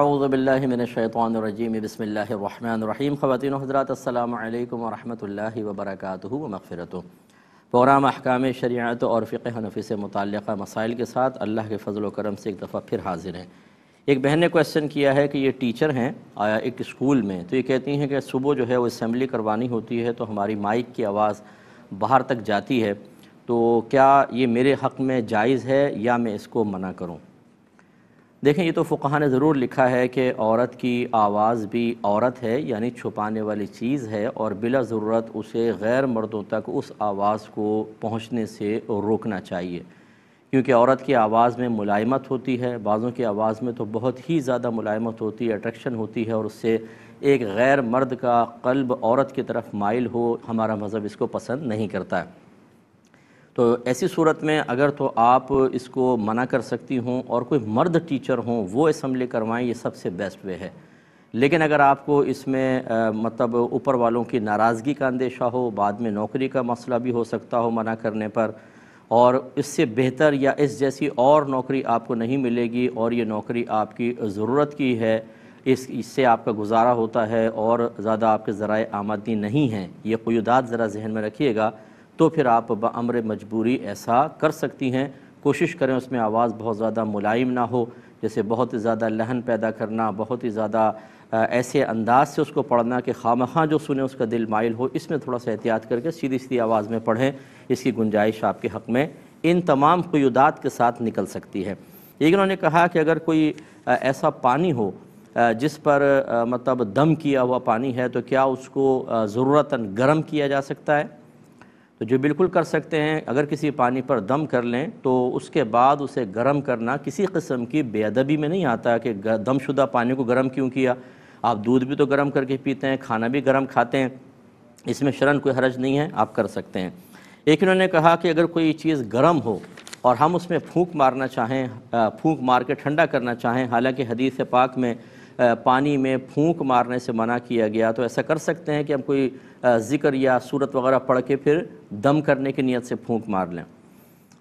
अज़बिल्लिमिनशैतरजीम बसमीम ख़वान हज़रातम वरहमल वबरक व मफ़रत प्रोग्राम अहकाम शरियात और फ़िक हनफी से मुतल मसाइल के साथ अल्लाह के फ़जल करम से एक दफ़ा फिर हाजिर हैं एक बहन ने क्वेश्चन किया है कि ये टीचर हैं एक स्कूल में तो ये कहती हैं कि सुबह जो है वो असम्बली करवानी होती है तो हमारी माइक की आवाज़ बाहर तक जाती है तो क्या ये मेरे हक़ में जायज़ है या मैं इसको मना करूँ देखें ये तो फ़ुकहा ने ज़रूर लिखा है कि औरत की आवाज़ भी औरत है यानी छुपाने वाली चीज़ है और बिला ज़रूरत उसे गैर मर्दों तक उस आवाज़ को पहुँचने से रोकना चाहिए क्योंकि औरत की आवाज़ में मुलायमत होती है बाज़ों की आवाज़ में तो बहुत ही ज़्यादा मुलायमत होती है अट्रैक्शन होती है और उससे एक गैर मर्द का कल्ब औरत की तरफ माइल हो हमारा मज़हब इसको पसंद नहीं करता है तो ऐसी सूरत में अगर तो आप इसको मना कर सकती हों और कोई मर्द टीचर हों वो असम्बली करवाएं ये सबसे बेस्ट वे है लेकिन अगर आपको इसमें मतलब ऊपर वालों की नाराज़गी का अंदेशा हो बाद में नौकरी का मसला भी हो सकता हो मना करने पर और इससे बेहतर या इस जैसी और नौकरी आपको नहीं मिलेगी और ये नौकरी आपकी ज़रूरत की है इस इससे आपका गुजारा होता है और ज़्यादा आपके ज़रा आमदनी नहीं है ये क्यूदात ज़रा जहन में रखिएगा तो फिर आप अमर मजबूरी ऐसा कर सकती हैं कोशिश करें उसमें आवाज़ बहुत ज़्यादा मुलायम ना हो जैसे बहुत ही ज़्यादा लहन पैदा करना बहुत ही ज़्यादा ऐसे अंदाज से उसको पढ़ना कि खाम खां हाँ जो सुने उसका दिल माइल हो इसमें थोड़ा सा एहतियात करके सीधी सीधी आवाज़ में पढ़ें इसकी गुंजाइश आपके हक़ में इन तमाम क्यूदात के साथ निकल सकती है लेकिन उन्होंने कहा कि अगर कोई ऐसा पानी हो जिस पर मतलब दम किया हुआ पानी है तो क्या उसको ज़रूरता गर्म किया जा सकता है तो जो बिल्कुल कर सकते हैं अगर किसी पानी पर दम कर लें तो उसके बाद उसे गर्म करना किसी किस्म की बेअदबी में नहीं आता कि दमशुदा पानी को गर्म क्यों किया आप दूध भी तो गर्म करके पीते हैं खाना भी गर्म खाते हैं इसमें शरण कोई हरज नहीं है आप कर सकते हैं एक इन्होंने कहा कि अगर कोई चीज़ गर्म हो और हम उसमें फूंक मारना चाहें फूंक मार के ठंडा करना चाहें हालांकि हदीस पाक में पानी में फूंक मारने से मना किया गया तो ऐसा कर सकते हैं कि हम कोई ज़िक्र या सूरत वगैरह पढ़ के फिर दम करने की नीयत से फूंक मार लें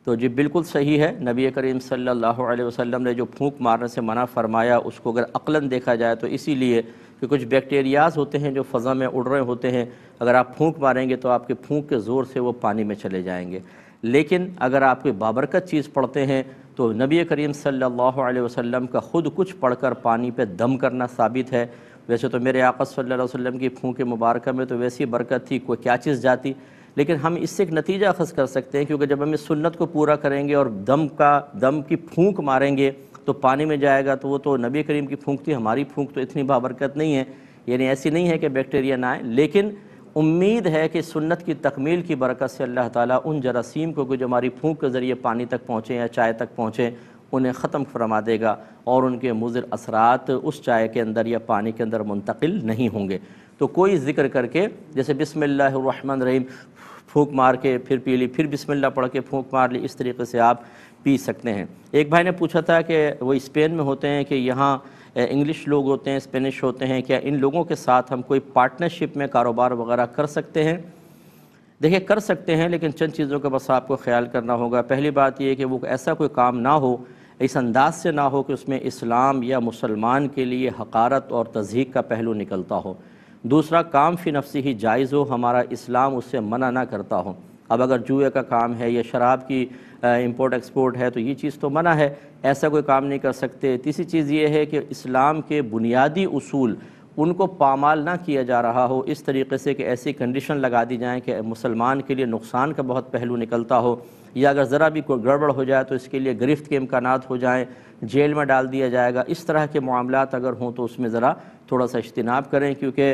तो जी बिल्कुल सही है नबी करीम सल्लल्लाहु अलैहि वसल्लम ने जो फूंक मारने से मना फरमाया उसको अगर अकलन देखा जाए तो इसीलिए कि कुछ बैक्टीरियाज होते हैं जो फ़ज़ा में उड़ रहे होते हैं अगर आप फूंक मारेंगे तो आपके फूंक के ज़ोर से वो पानी में चले जाएंगे लेकिन अगर आप कोई बाबरकत चीज़ पढ़ते हैं तो नबी करीम सल्लल्लाहु अलैहि वसल्लम का ख़ुद कुछ पढ़कर पानी पे दम करना साबित है वैसे तो मेरे आकत सल्लल्लाहु अलैहि वसल्लम की फूँक मुबारक में तो वैसी बरकत थी कोई क्या चीज़ जाती लेकिन हम इससे एक नतीजा अखज़ कर सकते हैं क्योंकि जब हम इस सुन्नत को पूरा करेंगे और दम का दम की फूँक मारेंगे तो पानी में जाएगा तो वो तो नबी करीम की फूँक थी हमारी फूँक तो इतनी बाबरकत नहीं है यानी ऐसी नहीं है कि बैक्टीरिया ना आए लेकिन उम्मीद है कि सुन्नत की तकमील की बरकत से अल्लाह ताला उन जरासीम को जो हमारी फूंक के ज़रिए पानी तक पहुँचें या चाय तक पहुँचें उन्हें ख़त्म फरमा देगा और उनके मुजर असरात उस चाय के अंदर या पानी के अंदर मुंतकिल नहीं होंगे तो कोई जिक्र करके जैसे बिसमिल्लर रहीम फूक मार के फिर पी ली फिर बिस्मिल्लाह पढ़ के फूक मार ली इस तरीके से आप पी सकते हैं एक भाई ने पूछा था कि वो स्पेन में होते हैं कि यहाँ इंग्लिश लोग होते हैं स्पेनिश होते हैं क्या इन लोगों के साथ हम कोई पार्टनरशिप में कारोबार वगैरह कर सकते हैं देखिए कर सकते हैं लेकिन चंद चीज़ों का बस आपको ख्याल करना होगा पहली बात यह कि वो ऐसा कोई काम ना हो इस अंदाज से ना हो कि उसमें इस्लाम या मुसलमान के लिए हकारत और तजीक का पहलू निकलता हो दूसरा काम फ़ी नफसी ही जायज़ हो हमारा इस्लाम उससे मना ना करता हो अब अगर जुए का काम है या शराब की इंपोर्ट एक्सपोर्ट है तो ये चीज़ तो मना है ऐसा कोई काम नहीं कर सकते तीसरी चीज़ ये है कि इस्लाम के बुनियादी असूल उनको पामाल ना किया जा रहा हो इस तरीके से कि ऐसी कंडीशन लगा दी जाएँ कि मुसलमान के लिए नुकसान का बहुत पहलू निकलता हो या अगर ज़रा भी कोई गड़बड़ हो जाए तो इसके लिए गिरफ्त के इम्कान हो जाएँ जेल में डाल दिया जाएगा इस तरह के मामला अगर हों तो उसमें ज़रा थोड़ा सा इज्तनाब करें क्योंकि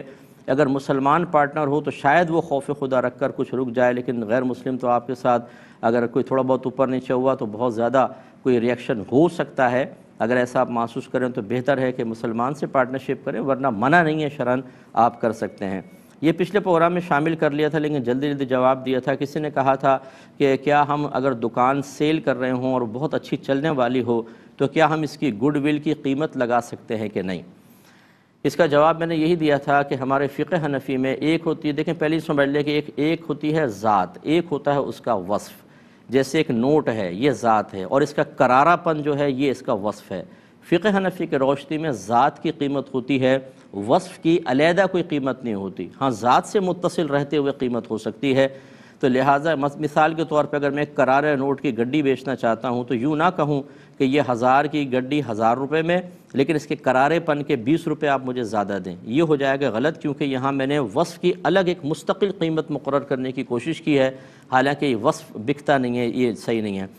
अगर मुसलमान पार्टनर हो तो शायद वो खौफ खुदा रख कर कुछ रुक जाए लेकिन गैर मुस्लिम तो आपके साथ अगर कोई थोड़ा बहुत ऊपर नीचे हुआ तो बहुत ज़्यादा कोई रिएक्शन हो सकता है अगर ऐसा आप महसूस करें तो बेहतर है कि मुसलमान से पार्टनरशिप करें वरना मना नहीं है शरण आप कर सकते हैं ये पिछले प्रोग्राम में शामिल कर लिया था लेकिन जल्दी जल्दी जवाब दिया था किसी ने कहा था कि क्या हम अगर दुकान सेल कर रहे हों और बहुत अच्छी चलने वाली हो तो क्या हम इसकी गुडविल की कीमत लगा सकते हैं कि नहीं इसका जवाब मैंने यही दिया था कि हमारे फ़िक हनफी में एक होती है देखें पहले समझ लें कि एक एक होती है ज़ात एक होता है उसका वसफ़ जैसे एक नोट है ये ज़ात है और इसका करारापन जो है ये इसका वसफ़ है फ़िक हनफी के रोशनी में ज़ात की कीमत होती है वसफ़ की अलहदा कोई कीमत नहीं होती हाँ ज़ात से मुतसिल रहते हुए कीमत हो सकती है तो लिहाजा मिसाल के तौर पर अगर मैं करार नोट की गड्डी बेचना चाहता हूँ तो यूँ ना कहूँ कि ये हज़ार की गड्डी हज़ार रुपये में लेकिन इसके करारेपन के बीस रुपये आप मुझे ज़्यादा दें ये हो जाएगा गलत क्योंकि यहाँ मैंने वफ़ की अलग एक मुस्तकिल कीमत मुकर करने की कोशिश की है हालाँकि ये वस्फ़ बिकता नहीं है ये सही नहीं है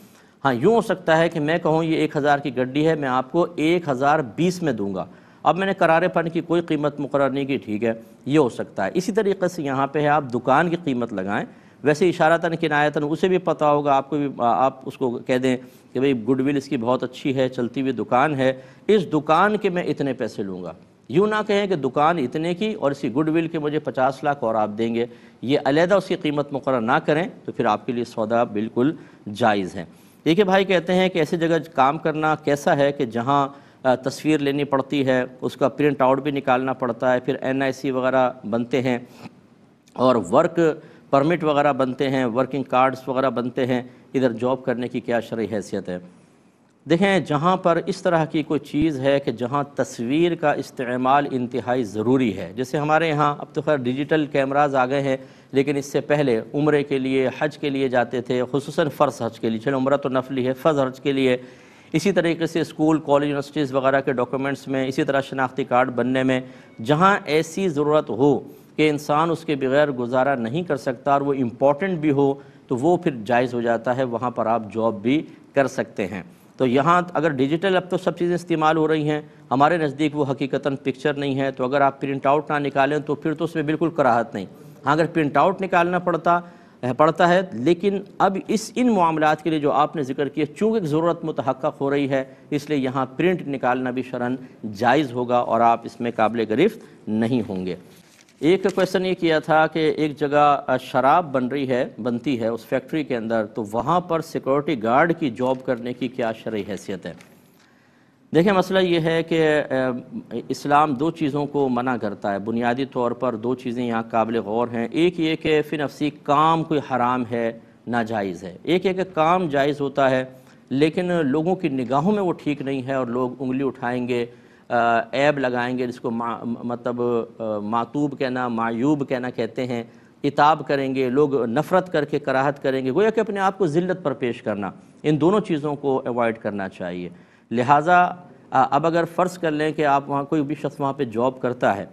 हाँ यूँ हो सकता है कि मैं कहूँ ये एक हज़ार की गड्डी है मैं आपको एक हज़ार बीस में दूँगा अब मैंने करारेपन की कोई कीमत मुकर नहीं की ठीक है ये हो सकता है इसी तरीके से यहाँ पर है आप दुकान की कीमत लगाएँ वैसे इशारतन किनायतन उसे भी पता होगा आपको भी आप उसको कह दें कि भाई गुडविल इसकी बहुत अच्छी है चलती हुई दुकान है इस दुकान के मैं इतने पैसे लूँगा यूँ ना कहें कि दुकान इतने की और इसी गुडविल के मुझे पचास लाख और आप देंगे ये अलहदा उसकी कीमत मुकर ना करें तो फिर आपके लिए सौदा बिल्कुल जायज़ है देखिए भाई कहते हैं कि ऐसी जगह काम करना कैसा है कि जहाँ तस्वीर लेनी पड़ती है उसका प्रिंट आउट भी निकालना पड़ता है फिर एन वगैरह बनते हैं और वर्क परमिट वगैरह बनते हैं वर्किंग कार्ड्स वगैरह बनते हैं इधर जॉब करने की क्या शर्य हैसियत है देखें जहाँ पर इस तरह की कोई चीज़ है कि जहाँ तस्वीर का इस्तेमाल इंतहाई ज़रूरी है जैसे हमारे यहाँ अब तो खैर डिजिटल कैमराज आ गए हैं लेकिन इससे पहले उम्र के लिए हज के लिए जाते थे खसूस फ़र्ज़ हज के लिए चलो उम्र तो नफली है फ़र्ज़ हज के लिए इसी तरीके से स्कूल कॉलेज यूनिवर्सिटीज़ वगैरह के डॉक्यूमेंट्स में इसी तरह शनाख्ती कार्ड बनने में जहाँ ऐसी ज़रूरत हो कि इंसान उसके बगैर गुजारा नहीं कर सकता और वो इम्पॉर्टेंट भी हो तो वो फिर जायज़ हो जाता है वहाँ पर आप जॉब भी कर सकते हैं तो यहाँ अगर डिजिटल अब तो सब चीज़ें इस्तेमाल हो रही हैं हमारे नज़दीक वो हकीकता पिक्चर नहीं है तो अगर आप प्रिंट आउट ना निकालें तो फिर तो उसमें बिल्कुल कराहत नहीं हाँ अगर प्रिंट आउट निकालना पड़ता पड़ता है लेकिन अब इस इन मामला के लिए जो आपने जिक्र किया चूँकि ज़रूरत मतहक हो रही है इसलिए यहाँ प्रिंट निकालना भी शरण जायज़ होगा और आप इसमें काबिल गिरफ्त नहीं होंगे एक क्वेश्चन ये किया था कि एक जगह शराब बन रही है बनती है उस फैक्ट्री के अंदर तो वहाँ पर सिक्योरिटी गार्ड की जॉब करने की क्या शर्य हैसियत है देखिए मसला ये है कि इस्लाम दो चीज़ों को मना करता है बुनियादी तौर पर दो चीज़ें यहाँ काबिल गौर हैं एक ये कि अफसी काम कोई हराम है नाजायज़ है एक ये कि काम जायज़ होता है लेकिन लोगों की निगाहों में वो ठीक नहीं है और लोग उंगली उठाएंगे ऐब लगाएंगे जिसको मा, मतलब मातूब कहना मायूब कहना कहते हैं इताब करेंगे लोग नफ़रत करके कराहत करेंगे गोया कि अपने आप को ज़िल्लत पर पेश करना इन दोनों चीज़ों को अवॉइड करना चाहिए लिहाजा अब अगर फ़र्ज़ कर लें कि आप वहाँ कोई भी शख्स वहाँ पर जॉब करता है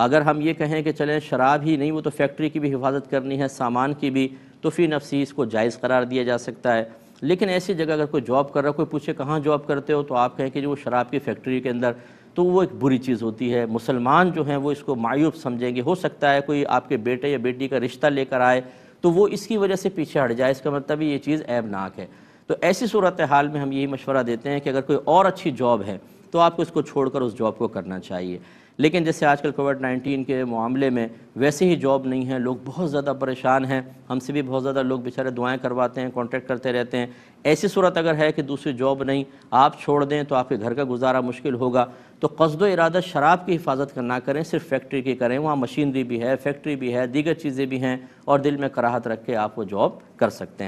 अगर हम ये कहें कि चलें शराब ही नहीं वो तो फैक्ट्री की भी हिफाजत करनी है सामान की भी तो फिर नफसी इसको जायज़ करार दिया जा सकता है लेकिन ऐसी जगह अगर कोई जॉब कर रहा है कोई पूछे कहाँ जॉब करते हो तो आप कहें कि जो वो शराब की फैक्ट्री के अंदर तो वो एक बुरी चीज़ होती है मुसलमान जो हैं वो इसको मायूब समझेंगे हो सकता है कोई आपके बेटे या बेटी का रिश्ता लेकर आए तो वो इसकी वजह से पीछे हट जाए इसका मतलब ये चीज़ ऐबनाक है तो ऐसी सूरत हाल में हम यही मशवरा देते हैं कि अगर कोई और अच्छी जॉब है तो आपको इसको छोड़कर उस जॉब को करना चाहिए लेकिन जैसे आजकल कोविड 19 के मामले में वैसे ही जॉब नहीं है लोग बहुत ज़्यादा परेशान हैं हमसे भी बहुत ज़्यादा लोग बेचारे दुआएं करवाते हैं कॉन्टैक्ट करते रहते हैं ऐसी सूरत अगर है कि दूसरी जॉब नहीं आप छोड़ दें तो आपके घर का गुजारा मुश्किल होगा तो कस्दो इरादा शराब की हिफाजत ना करें सिर्फ फैक्ट्री की करें वहाँ मशीनरी भी है फैक्ट्री भी है दीगर चीज़ें भी हैं और दिल में कराहत रख के आप वो जॉब कर सकते हैं